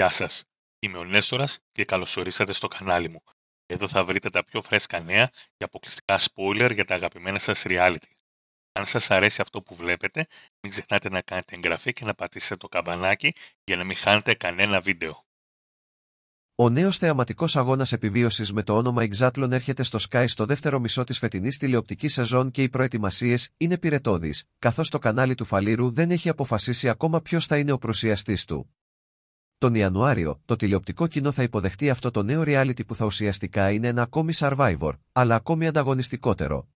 Γεια σας, είμαι ο Νέστορας και καλώς ορίσατε στο κανάλι μου. Εδώ θα βρείτε τα πιο φρέσκα νέα και αποκλειστικά spoiler για τα αγαπημένα σας reality. Αν σας αρέσει αυτό που βλέπετε, μην ξεχνάτε να κάνετε εγγραφή και να πατήσετε το καμπανάκι για να μην χάνετε κανένα βίντεο. Ο νέος θεαματικός αγώνας επιβίωσης με το όνομα Exatlon έρχεται στο Sky στο δεύτερο μισό της φετινής τηλεοπτικής σεζόν και οι προετοιμασίες είναι πυρετόδει, καθώς το κανάλι του Φαλήρου δεν έχει αποφασίσει ακόμα ποιος θα είναι ο προσιαστής του. Τον Ιανουάριο, το τηλεοπτικό κοινό θα υποδεχτεί αυτό το νέο reality που θα ουσιαστικά είναι ένα ακόμη survivor, αλλά ακόμη ανταγωνιστικότερο.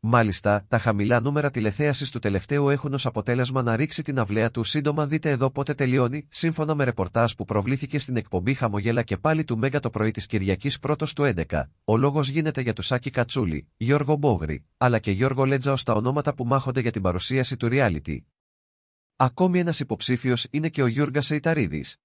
Μάλιστα, τα χαμηλά νούμερα τηλεθέασης του τελευταίου έχουν ως αποτέλεσμα να ρίξει την αυλαία του σύντομα δείτε εδώ πότε τελειώνει, σύμφωνα με ρεπορτάζ που προβλήθηκε στην εκπομπή Χαμογέλα και πάλι του Μέγα το πρωί της Κυριακής 1 του 11. Ο λόγος γίνεται για του Σάκη Κατσούλη, Γιώργο Μπόγρη, αλλά και Γιώργο Λέτζα ω τα ονόματα που μάχονται για την παρουσίαση του reality. Ακόμη ένας υποψήφιος είναι και ο Γιούργας Σεϊταρίδης.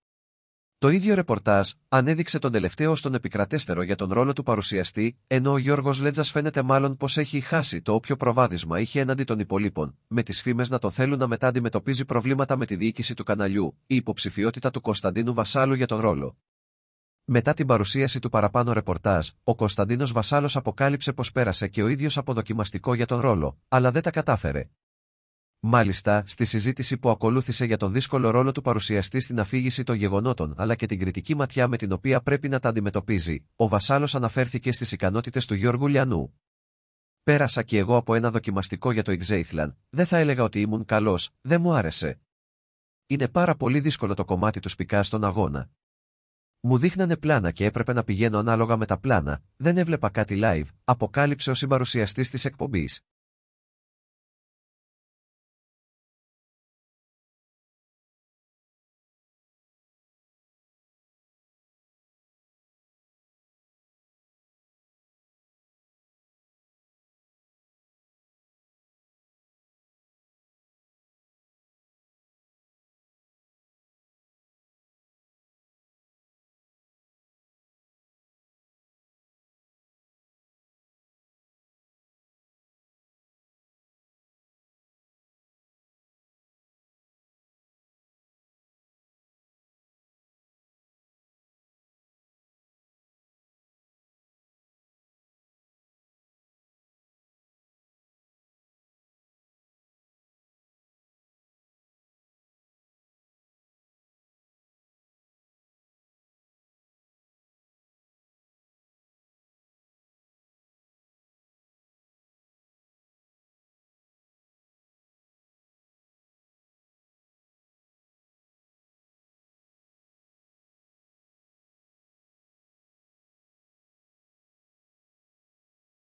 Το ίδιο ρεπορτάζ ανέδειξε τον τελευταίο στον επικρατέστερο για τον ρόλο του παρουσιαστή, ενώ ο Γιώργος Λέτζας φαίνεται μάλλον πώ έχει χάσει το όποιο προβάδισμα είχε έναντι των υπολείπων, με τις φήμες να τον θέλουν να μετά αντιμετωπίζει προβλήματα με τη διοίκηση του καναλιού, η υποψηφιότητα του Κωνσταντίνου Βασάλου για τον ρόλο. Μετά την παρουσίαση του παραπάνω ρεπορτάζ, ο Κωνσταντίνος Βασάλος αποκάλυψε πως πέρασε και ο ίδιος αποδοκιμαστικό για τον ρόλο, αλλά δεν τα κατάφερε. Μάλιστα, στη συζήτηση που ακολούθησε για τον δύσκολο ρόλο του παρουσιαστή στην αφήγηση των γεγονότων αλλά και την κριτική ματιά με την οποία πρέπει να τα αντιμετωπίζει, ο Βασάλος αναφέρθηκε στις ικανότητες του Γιώργου Λιανού. Πέρασα κι εγώ από ένα δοκιμαστικό για το Ιξέιθλαν, δεν θα έλεγα ότι ήμουν καλός, δεν μου άρεσε. Είναι πάρα πολύ δύσκολο το κομμάτι του σπικά στον αγώνα. Μου δείχνανε πλάνα και έπρεπε να πηγαίνω ανάλογα με τα πλάνα, δεν έβλεπα κάτι live, αποκάλυψε ο συμπαρουσιαστής της εκπομπής,